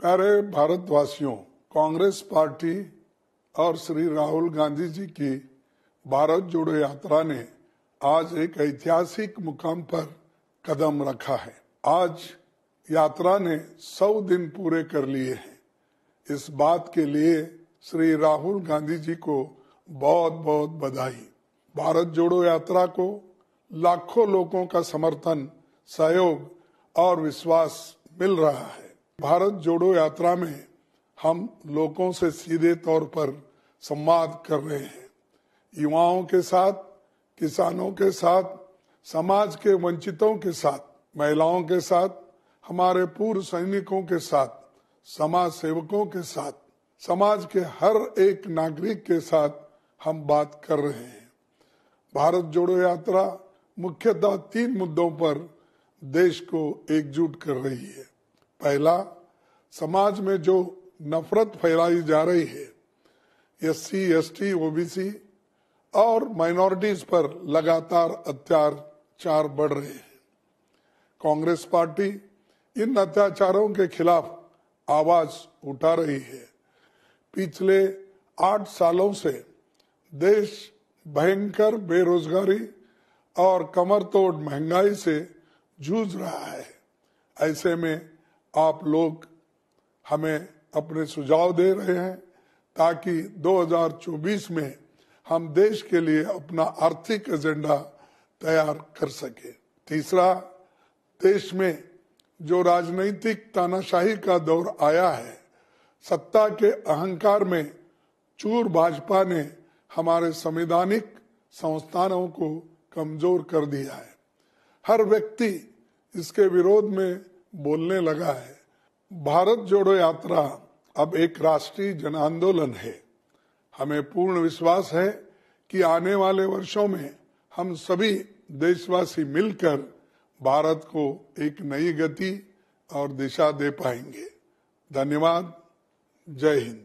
प्यारे भारतवासियों कांग्रेस पार्टी और श्री राहुल गांधी जी की भारत जोड़ो यात्रा ने आज एक ऐतिहासिक मुकाम पर कदम रखा है आज यात्रा ने सौ दिन पूरे कर लिए हैं इस बात के लिए श्री राहुल गांधी जी को बहुत बहुत बधाई भारत जोड़ो यात्रा को लाखों लोगों का समर्थन सहयोग और विश्वास मिल रहा है भारत जोड़ो यात्रा में हम लोगों से सीधे तौर पर संवाद कर रहे हैं युवाओं के साथ किसानों के साथ समाज के वंचितों के साथ महिलाओं के साथ हमारे पूर्व सैनिकों के साथ समाज सेवकों के साथ समाज के हर एक नागरिक के साथ हम बात कर रहे हैं भारत जोड़ो यात्रा मुख्यतः तीन मुद्दों पर देश को एकजुट कर रही है पहला समाज में जो नफरत फैलाई जा रही है एस सी ओबीसी और माइनॉरिटीज पर लगातार अत्याचार बढ़ रहे हैं कांग्रेस पार्टी इन अत्याचारों के खिलाफ आवाज उठा रही है पिछले आठ सालों से देश भयंकर बेरोजगारी और कमर तोड़ महंगाई से जूझ रहा है ऐसे में आप लोग हमें अपने सुझाव दे रहे हैं ताकि 2024 में हम देश के लिए अपना आर्थिक एजेंडा तैयार कर सके तीसरा देश में जो राजनीतिक तानाशाही का दौर आया है सत्ता के अहंकार में चूर भाजपा ने हमारे संवैधानिक संस्थानों को कमजोर कर दिया है हर व्यक्ति इसके विरोध में बोलने लगा है भारत जोड़ो यात्रा अब एक राष्ट्रीय जन आंदोलन है हमें पूर्ण विश्वास है कि आने वाले वर्षों में हम सभी देशवासी मिलकर भारत को एक नई गति और दिशा दे पाएंगे धन्यवाद जय हिंद